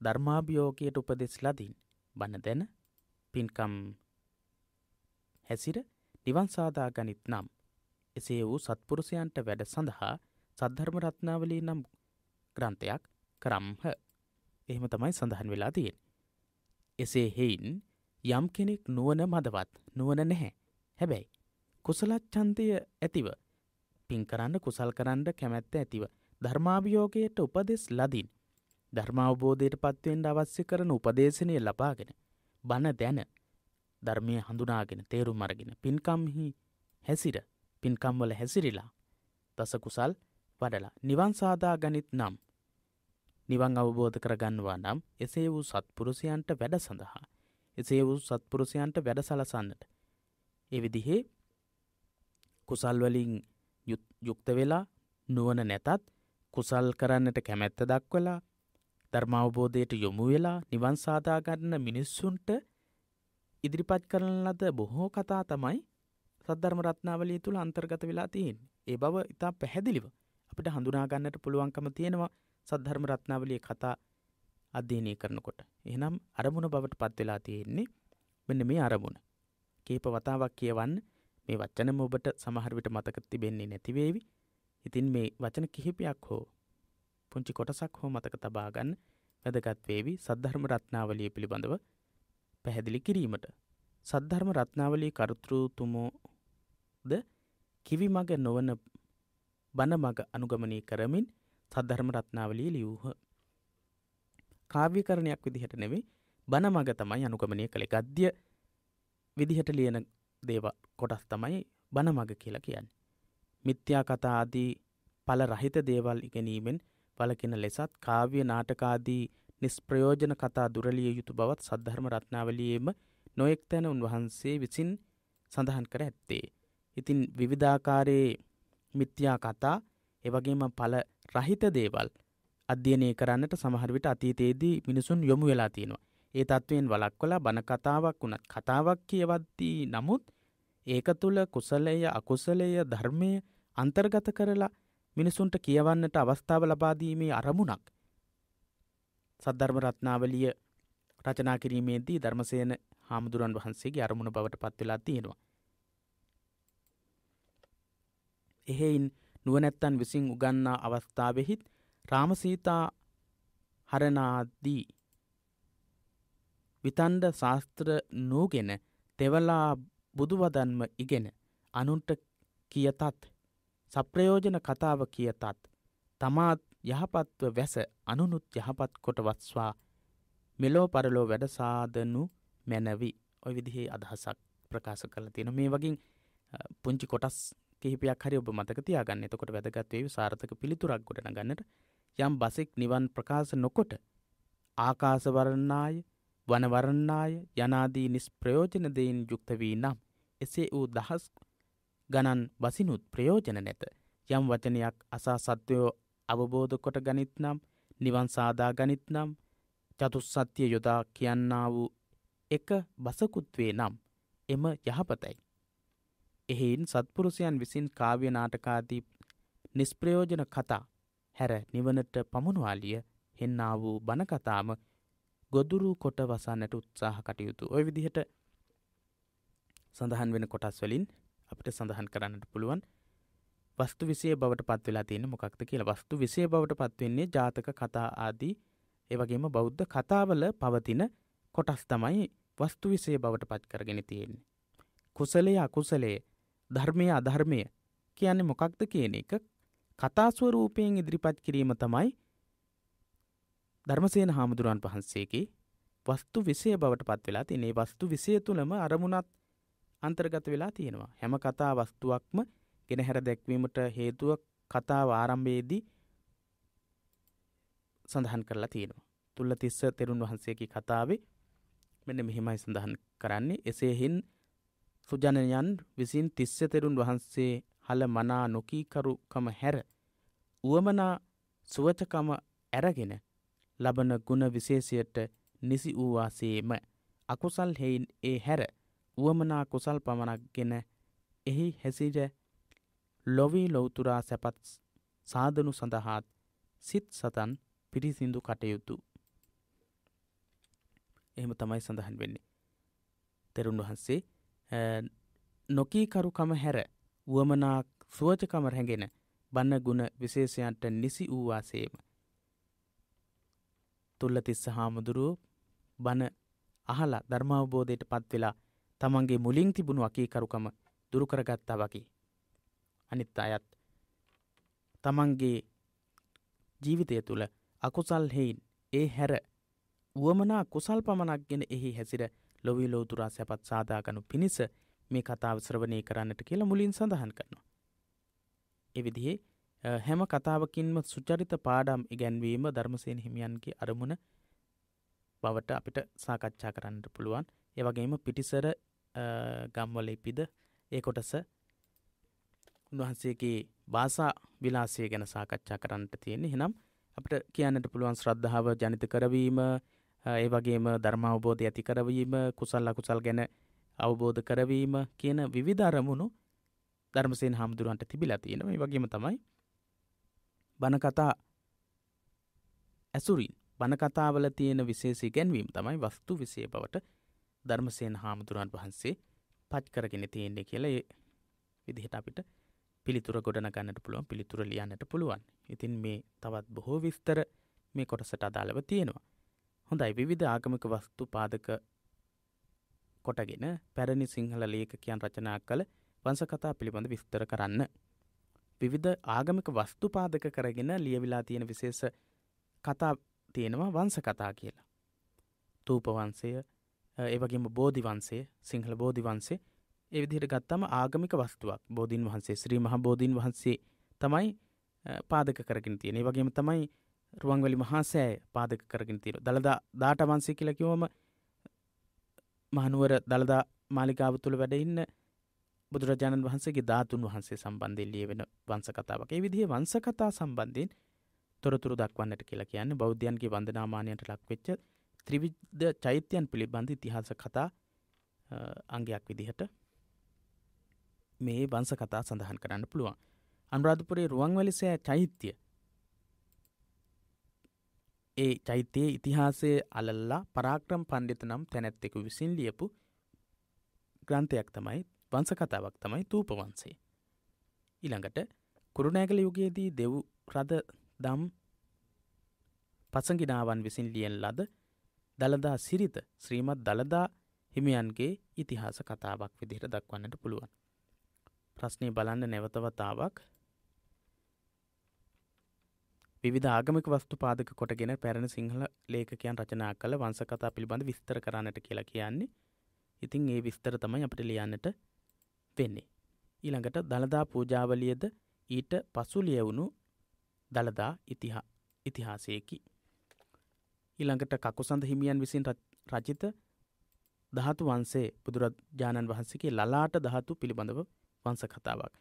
ධර්මාභියෝකයට උපදෙස් ලදින් බණ දැන පින්කම් හැසිර නිවන් සාදා ගනිත් නම් එසේ වූ සත්පුරුෂයන්ට වැඩ සඳහා සද්ධර්මරත්නාවලී නම් ග්‍රන්ථයක් කරම්හ. එහෙම තමයි සඳහන් වෙලා තියෙන්. එසේ හෙයින් යම් කෙනෙක් නුවන මදවත් නුවන නැහැ. හැබැයි. කුසලත් චන්තය ඇතිව පින් කරන්න කුසල් කරන්න කැමැත්ත ඇතිව ධර්මාභියෝගයට උපදෙස් ලදින් ධර්මාවබෝධයට පත්වෙන්ට අවශ්‍ය කරන උපදේශනය ලබාගෙන බණ දැන ධර්මය හඳුනාගෙන තේරු මරගෙන පින්කම්හි හැසිර පින්කම්වල හැසිරිලා තස කුසල් වඩලා නිවන් සාදා ගනිත් නම් නිවන් අවබෝධ කරගන්නවා නම් එසේ වූ සත්පුරුෂයන්ට වැඩ සඳහා එසේ වූ සත්පුරුෂයන්ට වැඩ සලසන්නට එවිදිහේ කුසල්වලින් යුක්ත වෙලා නුවන නැතත් කුසල් කරන්නට කැමැත්ත දක්වලා ධර්මාවබෝධයට යොමු වෙලා නිවන් සාදාගන්න මිනිස්සුන්ට ඉදිරිපත් කරන ලද බොහෝ කතා තමයි සද්ධර්ම රත්නාවලිය තුළ අන්තර්ගත වෙලා තියෙන් ඒ බව ඉතා පැහැදිලිව අපිට හඳුනාගන්නට පුළුවන්කම තියෙනවා සද්ධර්ම රත්නාවලිය කතා අධ්‍යයනය කරනකොට. එහෙනම් අරමුණ බවට පත් වෙලා තියෙන්නේ මෙන්න මේ අරමුණ. කීප වතාවක් කියවන්න මේ වචනම ඔබට සමහර විට මතක තිබෙන්නේ නැති වේවි. ඉතින් මේ වචන කිහිපයක් හෝ පුංචි කොටසක් හෝ මතක තබා ගන්න වැදගත් වේවි සද්ධර්ම රත්නාවලිය පිළිබඳව පැහැදිලි කිරීමට. සද්ධර්ම රත්නාවලී කර්තෘතුමෝද කිවිමග නොවන බණ මග අනුගමනය කරමින් සද්ධර්ම රත්නාවලිය ලියූහ. කාව්‍යකරණයක් විදිහට නෙවේ බණ මග තමයි අනුගමනය කළේ ගද්‍ය විදිහට ලියන දේව කොටස් තමයි බණ මග කියලා කියන්න. මිත්‍යා කතාදී පල රහිත දේවල් ඉගෙනීමෙන් වලකින ලෙසත් කාව්‍ය නාටකාදී නිස්ප්‍රයෝජන කතා දුරලිය යුතු බවත් සද්ධර්ම රත්නාවලියේම නොයෙක් තැන උන්වහන්සේ විසින් සඳහන් කර ඇත්තේ. ඉතින් විවිධාකාරයේ මිත්‍යා කතා එවගේම පල රහිත දේවල් අධ්‍යයනය කරන්නට සමහරවිට අතීතයේදී මිනිසුන් යොමු වෙලා තියෙනවා. ඒ තත්ත්වයෙන් වලක්වලා බණකතාවක් වුණත් කතාවක් කියවද්දී නමුත් ඒක තුළ කුසලය අකුසලය ධර්මය අන්තර්ගත කරලා මිනිසුන්ට කියවන්නට අවස්ථාව ලබාදීමේ අරමුණක්. සද්ධර්ම රත්නාවලිය රචනා කිරීමේදී ධර්මසයන හාමුදුරන් වහන්සේගේ අරමුණ බවට පත්වෙලා තියෙනවා. එහෙයින් නුවනැත්තන් විසින් උගන්නා අවස්ථාවෙහිත් රාමසීතා හරනාදී විතන්ඩ ශාස්ත්‍ර නූගෙන තෙවලා බුදුවදන්ම ඉගෙන අනුන්ට කියතත් සප්‍රයෝජන කතාව කියතත් තමාත් යහපත්ව වැස අනුනුත් යහපත් කොටවස්වා මෙලෝ පරලෝ වැඩසාදනු මැනවි ඔය විදිහේ අදහසක් ප්‍රකාශ කරලා තියෙන මේ වගින් පුංචි කොටස් කිහිපයක් හරි ඔබ මතක තියාගන්න එතකොට වැදගත්වේ සාර්ථක පිළිතුරක් ගොඩන ගන්නට යම් බසෙක් නිවන් ප්‍රකාශ නොකොට ආකාසවරණාය වනවරණාය යනාදී නිස්ප්‍රයෝජන දෙයින් යුක්තවී නම් එසේ වූ දහස් ගණන් බසිනුත් ප්‍රයෝජන නැත යම් වචනයක් අසා සත්වයෝ අවබෝධ කොට ගනිත් නම් නිවන් සාදා ගනිත් නම් චතුස්සත්‍යය යොදා කියන්නා වූ එක බසකුත්වේ නම් එම යහපතයි. එහෙයින් සත්පුරුෂයන් විසින් කාව්‍ය නාටකාදී නිස්ප්‍රයෝජන කතා හැර නිවනට පමුණවාලිය හෙන්නා වූ බණකතාම ගොදුරු කොට වසන්නට උත්සාහ කටයුතු. ඔය විදිහට සඳහන් වෙන කොටස් වලින් අපිට සඳහන් කරන්නට පුළුවන් වස්තු විසේ බවට පත් වෙලා තියෙන මොකක්ද කියලා වස්තු විසේ බවට පත්වෙන්නේ ජාතක කතා ආදී ඒවගේම බෞද්ධ කතාවල පවතින කොටස් තමයි වස්තු විසේ බවට පත් කරගෙන තියෙන්නේ. කුසලේ අකුසලේ ධර්මය අධර්මය කියන්නේ මොකක්ද කියන එක කතාස්වරූපයෙන් ඉදිරිපත් කිරීම තමයි ධර්මසේන හාමුදුරුවන් වහන්සේගේ වස්තු විසය බවට පත් වෙලා තිනේ වස්තු විසය තුළම අරමුණත් අන්තර්ගත වෙලා තියෙනවා. හැම කතා වස්තුවක්ම ගෙනහැර දැක්වීමට හේතුව කතාව ආරම්භයේදී සඳහන් කරලා තියෙනවා. තුල්ල තිස්ස තෙරුන් වහන්සේගේ කතාවේ මෙන්න මෙහෙමයි සඳහන් කරන්නේ එසේහින් සුජනයන් විසින් තිස්ස තෙරුන් වහන්සේ හල මනා නොකීකරුකම හැර උවමනා සුවචකම ඇරගෙන ලබන ගුණ විශේෂයට නිසි වූවාසේම අකුසල් හෙයින් ඒ හැර උවමනා කුසල් පමණක් ගෙන එහි හැසිර ලොවී ලොවතුරා සැපත් සාධනු සඳහාත් සිත් සතන් පිරිසිදු කටයුතු. එහෙම තමයි සඳහන් වෙන්නේ. තෙරුන් වහන්සේ නොකීකරුකම හැර වුවමනාක් සුවචකම රැඟෙන බන්න ගුණ විශේෂයන්ට නිසි වූවාසේම. තුල්ලතිස්ස හාමුදුරුව බණ අහලා ධර්මාවබෝධයට පත්වෙලා තමන්ගේ මුලින් තිබුණු අකීකරුකම දුරුකරගත්තා වකි. අනිත් අයත් තමන්ගේ ජීවිතය තුළ අකුසල් හෙයින් ඒ හැර වුවමනා කුසල් පමණක් ගෙන එහි හැසිර ලොවිලෝතුරා සැපත් සාදාගනු පිණිස මේ කතාව ශ්‍රවණය කරන්නට කියලා මුලින් සඳහන් කරනවා. එවිදිහේ හැම කතාවකින්ම සුචරිත පාඩම් ඉගැන්වීම ධර්මසයෙන් හිමියන්ගේ අරමුණ බවට අපිට සාකච්ඡා කරන්නට පුළුවන් ඒවගේම පිටිසර ගම්වල ඉපිද ඒ කොටස උන්වහන්සේගේ බාසා විලාසය ගැන සාකච්ඡා කරන්නට තියෙන්නේ හෙනම් අපට කියන්නට පුළුවන් ශ්‍රද්ධාව ජනිත කරවීම ඒ වගේම ධර්ම අවබෝධය ඇති කරවීම කුසල් අකුසල් ගැන අවබෝධ කරවීම කියන විවිධරමුණු ධර්මසයෙන් හාමුදුරුවන්ට තිබිලා තියෙන මේ වගේම තමයි බණකතා ඇසුරින් බණකතාවල තියෙන විශේෂ ඉගැන්වීම තමයි වස්තු විසය බවට ධර්මසයෙන් හාමුදුරුවන් වහන්සේ පච් කරගෙන තියෙන්නේ කියලා ඒ විදිහට අපිට පිළිතුර ගොඩනගන්නට පුළුවන් පිළිතුර ලියන්නට පුළුවන් ඉතින් මේ තවත් බොහෝ විස්තර මේ කොටසට අදාළව තියෙනවා හොඳයි විධ ආගමික වස්තු පාදක කොටගෙන පැරණි සිංහල ලේකකයන් රචනා කළ වංසකතා පිළිබඳ විස්තර කරන්න. විවිධ ආගමික වස්තු පාදක කරගෙන ලියවිලා තියෙන විශේෂ කතා තියෙනවා වංසකතා කියලා. තූපවන්සය ඒවගේම බෝධිවන්සේ සිංහල බෝධිවන්සේ ඒ විදිහට ගත්තම ආගමික වස්තුවක් බෝධීන් වහන්සේ ශ්‍රී මහ බෝධීන් වහන්සේ තමයි පාදක කරගෙන තියෙන ඒ වගේම තමයි රුවන්වැලි මහාසෑය පාදක කරගෙන තිර දළදා දාට වන්සේ කියලකිවම මහනුවර දළදා මාලිකාව තුළ වැඩඉන්න බුදුරජාණන් වහන්සේගේ ධාතුන් වහන්සේ සම්බන්ධය ලිය වෙන වංස කතාවක් ඒ විදිහ වංස කතා සම්බන්ධයෙන් තොරතුරු දක්වන්නට කියලා කියන්න බෞද්ධයන්ගේ වන්දනාමානයට ලක්වෙච්ච ත්‍රිවිද්ධ චෛත්‍යයන් පිළිබඳ ඉතිහාස කතා අංගයක් විදිහට මේ වංස කතා සඳහන් කරන්න පුළුවන් අනුරාධපුරේ රුවන්වැලිසෑ චෛත්‍යය ඒ චෛත්‍යයේ ඉතිහාසය අලල්ලා පරාක්‍රම් පණ්ඩිත නම් තැනැත්තෙකු විසින් ලියපු ග්‍රන්ථයක් තමයි වංස කතාවක් තමයි තූපවන්සේ. ඉළඟට කුරුණෑගල යුගයේදී දෙව් රද දම් පසගිනාවන් විසින් ලියෙන් ලද දළදා සිරිත ශ්‍රීමත් දළදා හිමියන්ගේ ඉතිහාස කතාවක් විදිහට දක්වන්නට පුළුවන්. ප්‍රශ්නය බලන්න නැවතවතාවක් විධ ආගමික වස්තු පාදක කොටගෙන පැරණ සිංහල ලේකයන් රචනා කළ වංසකතා පිළිබඳ විස්තර කරන්නට කියලා කියන්නේ ඉතින් ඒ විස්තර තමයි අපට ලියන්නට වෙන්නේ. ඊළඟට දළදා පූජාවලියද ඊට පසු ලියවුණු දළදා ඉතිහාසයකි. ඊළඟට කකුසඳ හිමියන් විසින් රචිත දහතු වන්සේ බුදුරජාණන් වහන්සේගේ ලලාට දහතු පිළිබඳව වංස කතාවක්.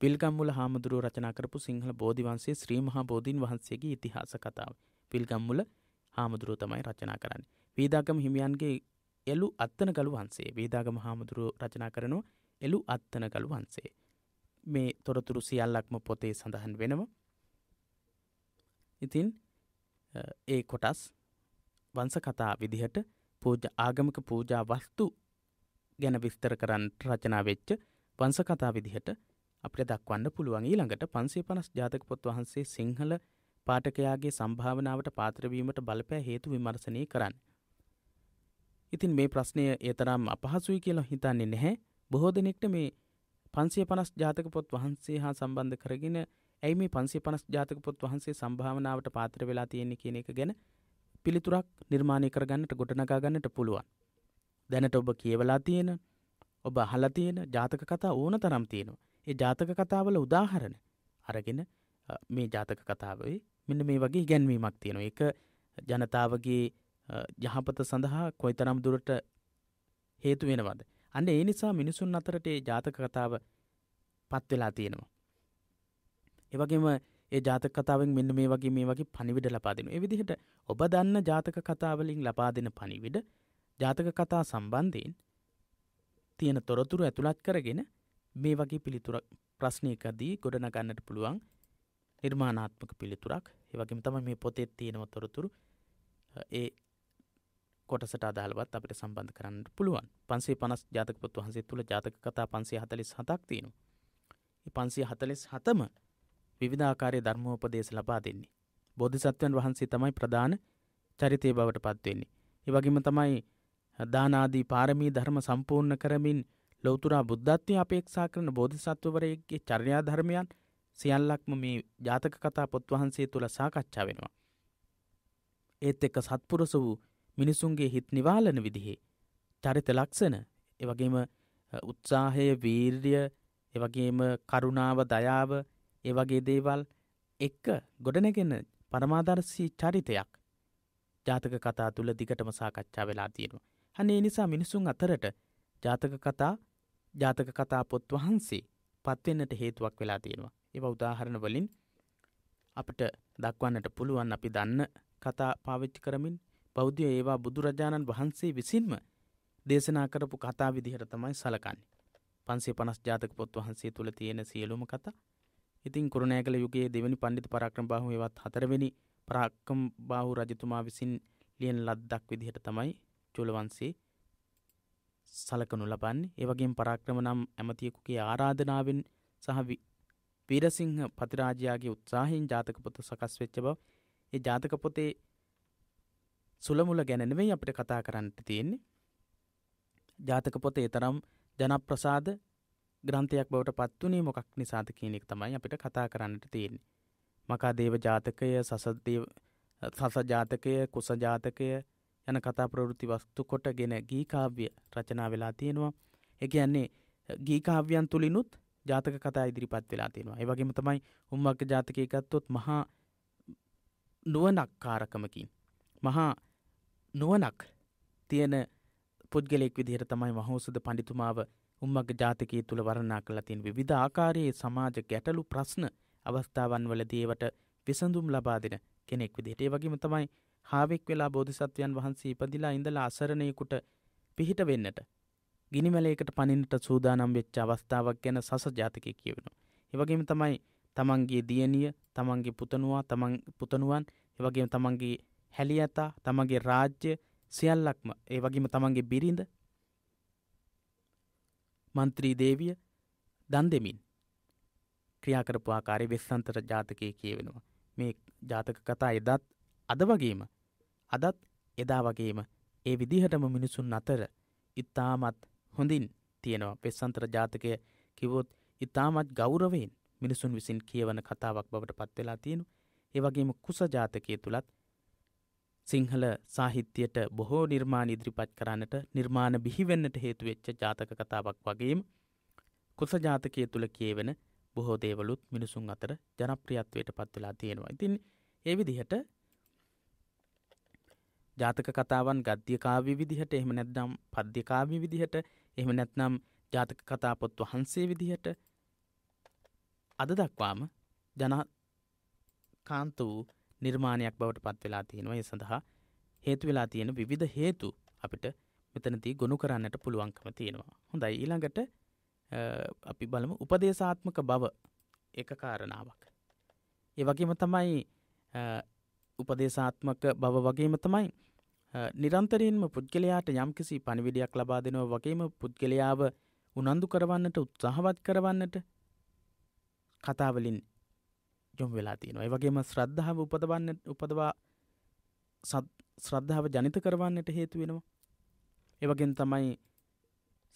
පිල්ගම්මුල හාමුදුරුව රචනා කරපු සිංහල බෝධිවන්සේ ශ්‍රීමහා බෝධීන් වහන්සේගේ ඉතිහාස කතාව. පිල්ගම්මුල හාමුදුරුව තමයි රචනා කරන්න. වීදාගම හිමියන්ගේ එලු අත්තන ගලු වහන්සේ වීදාගම හාමුදුරුව රචනා කරනු එලු අත්තන ගලු වහන්සේ. මේ තොරතුරු සියල්ලක්ම පොතේ සඳහන් වෙනවා. ඉතින් ඒ කොටස් වංස කතා විදිහට පූජ ආගමික පූජා වස්තු ගැන විස්තර කරන්න රචනා වෙච්ච වංස කතා විදිහට අපට දක්වන්න පුළුවන් ඊළඟට පන්සේ පනස් ජාතක පොත් වහන්සේ සිංහල පාටකයාගේ සම්භාවනාවට පාත්‍රවීමට බලපෑ හේතු විමර්ශනය කරන්න. ඉතින් මේ ප්‍රශ්නය ඒතරම් අපහසුයි කියලා හිතන්නේ නැහැ බොහෝ දෙනෙක්ට මේ පන්සිය පනස් ජාතක පොත් වහන්සේ හා සම්බන්ධ කරගෙන ඇයි මේ පන්සේ පනස් ජාතක පොත් වහන්සේ සම්භාවනාවට පාත්‍ර වෙලා තියෙන්නේ කියන එක ගැන පිළිතුරක් නිර්මාණය කරගන්නට ගොඩනගා ගන්නට පුළුවන්. දැනට ඔබ කියවලා තියෙන ඔබ අහලා තියෙන ජාතක කතා ඕන තරම් තියෙනවා. ඒ ජාතක කතාවල උදාහරණ අරගෙන මේ ජාතක කතාවේ මෙන්න මේ වගේ ඉගැන්වීමක් තියෙන එක ජනතාවගේ යහපත සඳහා කොයිතරම් දුරට හේතු වෙනවද. අන්න ඒ නිසා මිනිසුන් අතරට ඒ ජාතක කතාව පත්වෙලා තියෙනවා. එවගේම ඒ ජාතක කතාවෙන් මෙන්න මේ වගේ මේ වගේ පනිවිඩ ලපාදෙන. ඒ විදිහට ඔබ දන්න ජාතක කතාවලින් ලබා දෙන පනිවිඩ ජාතක කතා සම්බන්ධයෙන් තියෙන තොරතුරු ඇතුළත් කරගෙන මේ වගේ පිළිතුරක් ප්‍රශ්නයකදී ගොඩනගන්නට පුළුවන් නිර්මාණාත්මක පිළිතුරක් ඒවගේම තම මේ පොතෙත් තියෙනව තොරතුරු ඒ කොටසට අදාළවත් අපිට සම්බන්ධ කරන්න පුළුවන් පන්සේ පනස් ජාතකපොත් වහන්සේ තුළ ජාතක කතා පන්සේ හතලිස් හතක් තියෙනවා. පන්සේ හතලිස් හතම විවිධාකාරය ධර්මෝපදේශ ලබා දෙන්නේ. බෝධිසත්වයන් වහන්සේ තමයි ප්‍රධාන චරිතය බවට පත්වවෙන්නේ. ඒවගේම තමයි දානාදී පාරමී ධර්ම සම්පූර්ණ කරමින් ලොවතුරා බුද්ධත්වය අපේක්ෂා කරන බෝධිසත්වවරයගේ චර්යා ධර්මයන් සියල්ලක්ම මේ ජාතක කතා පොත් වහන්සේ තුළ සාකච්ඡා වෙනවා. ඒත් එක්ක සත්පුරස වූ මිනිසුන්ගේ හිත් නිවාලන විදිහේ. චරිත ලක්ෂණ එවගේම උත්සාහය වීර්ය එවගේම කරුණාව දයාව ඒවගේ දේවල් එක්ක ගොඩනැගෙන පරමාදර්ශී චරිතයක් ජාතක කතා තුළ දිගටම සාකච්ඡා වෙලා තියෙනවා. හනේ නිසා මිනිසුන් අතරට ජාතක කතා ජාතක කතා පොත් වහන්සේ පත්වෙන්නට හේතුවක් වෙලා තියෙනවා. ඒව උදාහරණ වලින් අපට දක්වන්නට පුළුවන් අපි දන්න කතා පාවිච්චි කරමින් බෞද්ධ ඒවා බුදුරජාණන් වහන්සේ විසින්ම දේශනා කරපු කතා විදිහට තමයි සලකන්නේ. පන්සේ පනස් ජාතක පොත් වහන්සේ තුළ තියෙන සියලුම කතා ඉතින් කුරුණෑගල යුගයේ දෙවැනි පණ්ඩිත පරාක්‍රම බාහු ඒවත් හතරවෙනි පරාක්‍රම බාහු රජතුමා විසින් ලියන ලද්දක් විදිහට තමයි චුලවන්සේ සලකනු ලබන්නේ ඒවගේ පරාක්‍රම නම් ඇමතියකුගේ ආරාධනාවෙන් සහ වීරසිංහ පතිරාජයාගේ උත්සාහින් ජාතක පොත සකස් වෙච්ච බව ඒ ජාතක පොතේ සුළමුල ගැනනෙවෙයි අපිට කතා කරන්නට තියෙන්නේ ජාතක පොත ඒ තරම් ජනප්‍රසාද ග්‍රන්ථයක් බවට පත්වනේ මොකක් නිසාද කියනෙක් තමයි අපිට කතා කරන්නට තියෙන්නේ මකාදේව ජාතකය සසදේව සස ජාතකය කුස ජාතකය යන කතා ප්‍රවෘත්ති වස්තු කොටගෙන ගීකාව්‍ය රචනා වෙලා තියෙනවා එකයන්නේ ගීකාව්‍යන් තුළිනුත් ජාතක කතා ඉදිරිපත් වෙලා තියෙනවා ඒවගේම තමයි උම්මක්ක ජාතකයකත්තොත් මහා නුවනක් කාරකමකින් මහා නුවනක් තියෙන පුද්ගලෙක් විදිහට තමයි මහෝසද පඬිතුමාව උම්මග ජාතකය තුළ වරණා කළ තින් විධ ආකාරයේ සමාජ ගැටලු ප්‍රශ්න අවස්ථාවන් වල දේවට විසඳුම් ලබා දෙන කෙනෙක් විදිහට ඒ වගේම තමයි හාවෙක් වෙලා බෝධිසත්වයන් වහන්සේ ඉපදිලා ඉඳලා අසරණයකුට පිහිට වෙන්නට ගිනිමැලයකට පනින්නට සූදානම් වෙච්ච අවස්ථාවක් ගැන සස ජාතකය කියවෙන. එවගේම තමයි තමන්ගේ දියණිය තමන්ගේ පුතනවා තමන් පුතනුවන් එවගේම තමන්ගේ හැලියතා තමගේ රාජ්‍ය සියල්ලක්ම ඒ වගේම තමන්ගේ බිරිඳ මන්ත්‍රී දේවිය දන් දෙමින් ක්‍රියාකරපු ආකාරය වෙස්සන්තර ජාතකය කියවෙනවා මේ ජාතක කතා එදත් අද වගේම අදත් එදා වගේම ඒ විදිහටම මිනිසුන් අතර ඉතාමත් හොඳින් තියෙනවා පෙස්සන්තර ජාතකය කිවොත් ඉතාමත් ගෞරවයෙන් මිනිසුන් විසින් කියවන කතාවක් බවට පත්වෙලා තියෙනු ඒවගේම කුස ජාතකය තුළත් සිංහල සාහිත්‍යයට බොහෝ නිර්මාණ ඉදිරිපත් කරන්නට නිර්මාණ බිහිවෙන්නට හේතුවෙච්ච ජාතක කතාවක් වගේම කුස ජාතකය තුළ කියවෙන බොහෝ දේවලුත් මිනිසුන් අතර ජනප්‍රියත්වයට පත්වෙලා තියෙනවා ඉතින් ඒ විදිහට ජාතක කතාවන් ගද්‍යකාවි විදිහට එහෙම නැත්නම් පද්‍යකාවි විදිහට එහෙම නැත්නම් ජාතක කතා පොත් වහන්සේ විදිහට අද දක්වාම ජන කාන්ත වූ නිර්මාණයක් බවට පත් වෙලා තියෙනවා ඒ සඳහා හේතු වෙලා තියෙන විවිධ හේතු අපිට මෙතනති ගොුණු කරන්නට පුළුවන්කම තියෙනවා හොඳයි ඊළඟට අපි බලමු උපදේශාත්මක බව එක කාරණාවක්. ඒ වගේම තමයි උපදේශාත්මක බව වගේම තමයි නිරන්තරයෙන්ම පුද්ගලයාට යම්කිසි පණිවිඩයක් ලබා දෙනව වගේම පුද්ගලයාව උනන්දු කරවන්නට උත්සාහවත් කරවන්නට කතාවලින් යොම් වෙලා තියෙනවා. ඒ වගේම ශ්‍රද්ධාව උපදවන්න උපදවා ශ්‍රද්ධාව ජනිත කරවන්නට හේතු වෙනවා. ඒ වගේම තමයි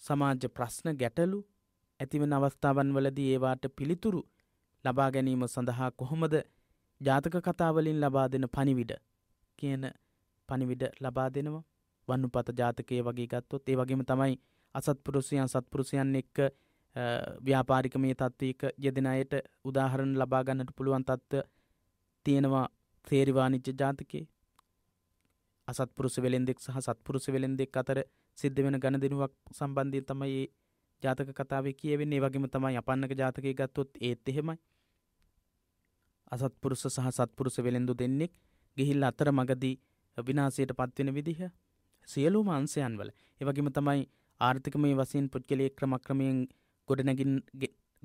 සමාජ ප්‍රශ්න ගැටලු ඇතිවන අවස්ථාවන් වලදී ඒවාට පිළිතුරු ලබා ගැනීම සඳහා කොහොමද ජාතක කතාවලින් ලබා දෙන පණිවිඩ කියන පණිවිඩ ලබා දෙනවා වන්නුපත ජාතකය වගේ ගත්තොත් ඒ වගේම තමයි අසත්පුරුෂයන් සත්පුරුෂයන් එක්ක ව්‍යාපාරික මේ තත්ත්වයක යෙදෙන අයට උදාහරණ ලබා ගන්නට පුළුවන් තත්ත්ව තියෙනවා තේරිවානිච්ච ජාතකයේ අසත්පුරුෂ වෙලෙන්දෙක් සහ සත්පුරුෂ වෙලෙන්දෙක් අතර සිද්ධ වෙන ගණදිනුවක් සම්බන්ධයෙන් තමයි ඒ ජාතක කතාවේ කියවෙන්නේ ඒ වගේම තමයි අපන්නක ජාතකයේ ගත්තොත් ඒත් එහෙමයි අසත්පුරුෂ සහ සත්පුරුෂ වෙලෙන්දු දෙන්නෙක් ගිහිල්ලා අතර මගදී විනාසයට පත්වෙන විදිහ සියලූම අන්සයන් වල ඒවගේම තමයි ආර්ථිකමය වසින් පුද්ගලය ක්‍රමක්‍රමයෙන්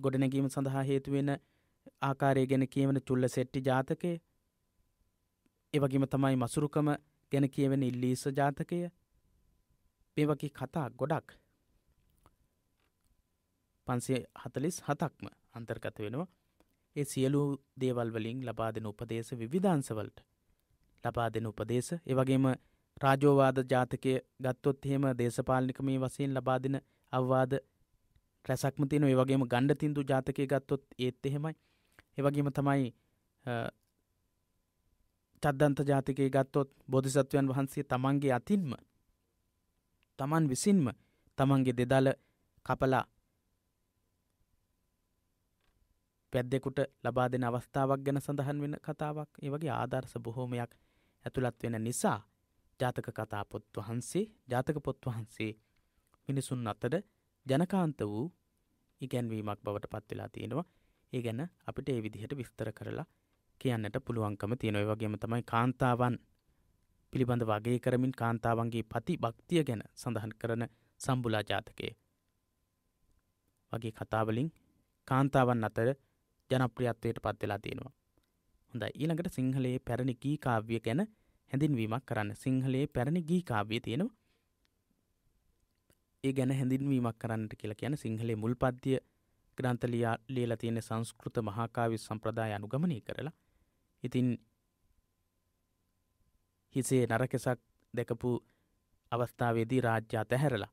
ගොඩනැගීම සඳහා හේතුවෙන ආකාරය ගැන කියවන චුල්ල සෙට්ටි ජාතකය ඒවගේම තමයි මසුරුකම ගැන කියවෙන ඉල්ලීස ජාතකය මේවකි කතා ගොඩක් පන්සේ හතලිස් හතක්ම අන්තර්ගත වෙනවා ඒ සියලූ දේවල්වලින් ලබාදෙන උපදේශ විධාන්සවලට ලබා දෙන උපදේශ ඒවගේම රාජෝවාද ජාතකය ගත්තොත් එහෙම දේශපාලනික මේ වසයෙන් ලබා දෙන අවවාද රැසක්ම තියෙන ඒවගේම ගණ්ඩ තින්දු ජාතකය ගත්තොත් ඒත් එහෙමයි ඒවගේම තමයි චද්දන්ත ජාතිකය ගත්තොත් බෝධිසත්වයන් වහන්සේ තමන්ගේ අතින්ම තමන් විසින්ම තමන්ගේ දෙදල කපලා පැද්දෙකුට ලබා දෙන අවස්ථාවක් ගැන සඳහන් වෙන කතාවක් ඒ වගේ ආදර්ශ බොහෝමයක් ඇතුළත් වෙන නිසා ජාතක කතා පොත් වහන්සේ ජාතක පොත් වහන්සේ මිනිසුන් අතර ජනකාන්ත වූ ඉගැන්වීමක් බවට පත්වෙලා තියෙනවා ඒ ගැන අපිට ඒ විදිහට විස්තර කරලා කියන්නට පුළුවන්කම තියෙනොයි වගේම තමයි කාන්තාවන් පිළිබඳ වගේ කරමින් කාන්තාවන්ගේ පති භක්තිය ගැන සඳහන් කරන සම්බුලා ජාතකය වගේ කතාවලින් කාන්තාවන් අතර ජනප්‍රියත්වයට පත්වෙලා තියෙනවා හොඳයි ඊළඟට සිංහලයේ පැරණි ගී කාව්‍ය ගැන හැඳින්වීමක් කරන්න සිංහලයේ පැරණි ගී කාව්‍ය තියෙනවා ඒ ගැන හැඳින්වීමක් කරන්නට කියලා කියන සිංහලේ මුල් පද්‍ය ග්‍රන්ථලියා ලියලා තියෙන සංස්කෘත මහාකාව්‍ය සම්ප්‍රදාය අනුගමනය කරලා ඉතින් හිසේ නරකෙසක් දැකපු අවස්ථාවේදී රාජ්‍ය අතහැරලා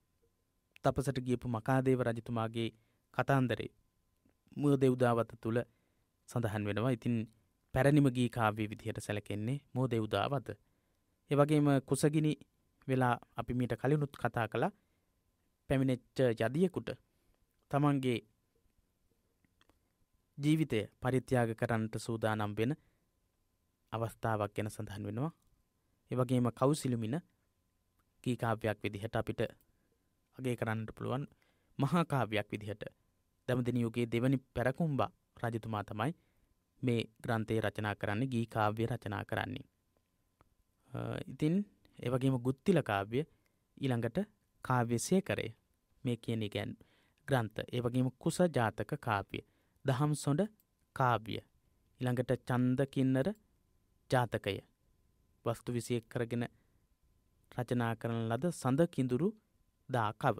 තපසට ගියපු මකාදේව රජතුමාගේ කතාන්දරේ මුව දෙව්දාවත තුළ සඳහන් වෙනවා ඉතින් පැරණිමගී කාව්‍ය විදිහට සැලකෙන්නේ මෝ දෙව්දාවත. එවගේම කුසගිනි වෙලා අපි මීට කලිනුත් කතා කළ පැමිණෙච්ච යදියකුට තමන්ගේ ජීවිතය පරිත්‍යාග කරන්නට සූදානම් වෙන අවස්ථාවක් ගැන සඳහන් වෙනවා. එවගේම කවුසිලුමින කීකාව්‍යයක් විදිහට අපිට අගේ කරන්නට පුළුවන් මහාකාව්‍යයක් විදිහට දැමදිනියුගේ දෙවනි පැරකුම්බා රජතුමා තමයි මේ ග්‍රන්ථය රචනා කරන්න ගී කාව්‍ය රචනා කරන්නේ. ඉතින් ඒවගේම ගුත්තිල කාව්‍ය ඊළඟට කාව්‍යසය කරය මේ කියන ගැන් ග්‍රන්ථ ඒවගේම කුස ජාතක කාපිය දහම් සොඩ කාව්‍ය ඉළඟට චන්දකින්නර ජාතකය වස්තු විසිය කරගෙන රචනා කරන ලද සඳ කිඳුරු දාකව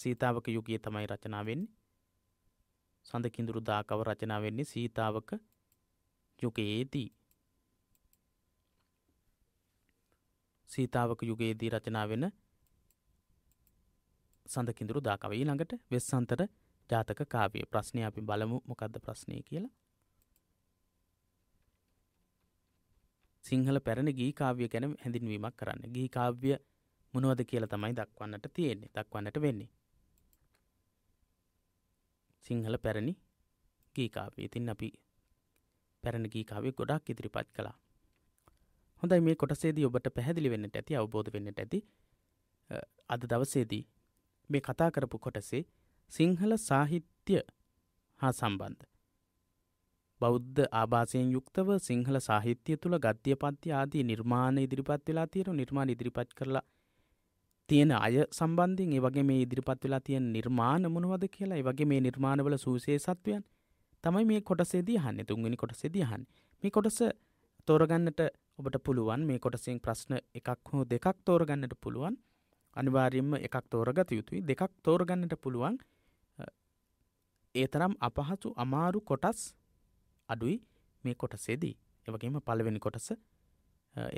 සීතාවක යුගිය තමයි රචනාවෙන් සඳකින්දුරු දාකව රචනාවෙන්නේ සීතාවක යුගයේදී සීතාවක යුගයේදී රචනා වෙන සඳකින්දුරු දාකව ඊළඟට වෙස්සන්තර ජාතක කාවය ප්‍රශ්නය අපි බලමු මොකක්ද ප්‍රශ්නය කියලා සිංහල පැරණ ගී කාව්‍ය ගැන හැඳින්වීමක් කරන්න ගී කාව්‍ය මොනවද කියලා තමයි දක්වන්නට තියෙන්නේ දක්වන්නට වෙන්නේ සිංහල පැරණි ගී කාව්‍ය ඉතින් අපි පැරණ ගී කාව්‍ය ගොඩක් ඉදිරිපත් කළා. හොඳයි මේ කොටසේදී ඔබට පැහැදිලි වෙන්නට ඇති අවබෝධ වෙන්නට ඇති අද දවසේදී මේ කතා කරපු කොටසේ සිංහල සාහිත්‍ය හා සම්බන්ධ. බෞද්ධ ආභාසයෙන් යුක්තව සිංහල සාහිත්‍ය තුළ ගත්්‍ය පත්ති ආදී නිර්මාණ ඉදිරිපත් වෙලා තියෙන නිර්මාණ ඉදිරිපත් කරලා තියෙන අය සම්බන්ධින් ඒ වගේ මේ ඉදිරිපත් වෙලා තියෙන නිර්මාණ මොනවද කියලා ඒ වගේ මේ නිර්මාණවල සූසේ සත්වයන් තමයි මේ කොටසේදී හන්න තුන්වෙනි කොටසේදයහන් මේ කොටස තෝරගන්නට ඔබට පුළුවන් මේ කොටසින් ප්‍රශ්න එකක් හෝ දෙකක් තෝරගන්නට පුළුවන් අනිවාර්යෙන්ම එකක් තෝරගත යුතුයි දෙකක් තෝරගන්නට පුළුවන් ඒ තරම් අපහසු අමාරු කොටස් අඩුයි මේ කොටසේදී එවගේම පලවෙනි කොටස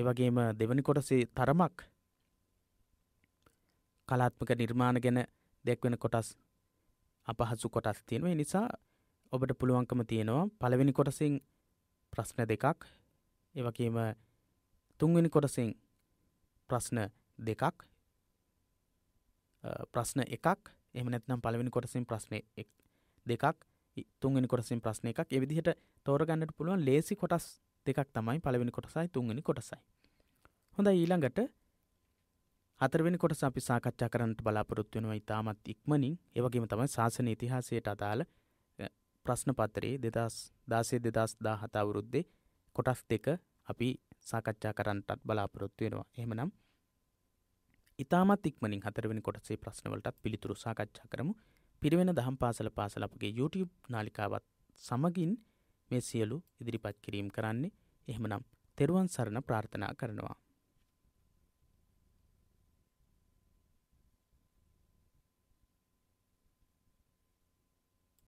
එවගේම දෙවනි කොටසේ තරමක් කලාත්මක නිර්මාණ ගැන දෙක්වෙන කොටස් අපහසු කොටස් තියෙනවේ නිසා ඔබට පුළුවන්කම තියෙනවා පළවෙනි කොටසින් ප්‍රශ්න දෙකක් ඒවගේම තුන්වෙනි කොටසින් ප්‍රශ්න දෙකක් ප්‍රශ්න එකක් එම නැත්නම් පළවෙනි කොටසින් ප්‍රශ්න දෙකක් තුන්වෙනි කොටසින් ප්‍රශ්න එකක් එවිදිහට තෝරගන්නට පුළුවන් ලේසි කොටස් දෙකක් තමයි පළවෙනි කොටසයි තුන්වෙනි කොටසයි හොඳ ඊළඟට හතරවෙනි කොටස අපි සාකච්ඡා කරන්නට බලාපොරොත්තු වෙනවා ඉතාමත් ඉක්මනින් ඒවගේම තමයි ශාසන ඉතිහාසයට අදාළ ප්‍රශ්න පත්තරේ දෙදස් දාසේ දෙදස් දා හතාවුරුද්දේ කොටස් දෙක අපි සාකච්ඡා කරන්නටත් බලාපොරොත්තු වෙනවා එහෙමනම් ඉතාමත් ඉක්මනින් හතරවෙනි කොටසේ ප්‍රශ්නවලටත් පිළිතුරු සාකච්ඡා කරමු පිරිවෙන දහම් පාසල පාසල අපගේ YouTube නාලිකාවත් සමගින් මේ සියලු ඉදිරිපත් කිරීම් කරන්නේ එහෙමනම් තෙරුවන් සරණ ප්‍රාර්ථනා කරනවා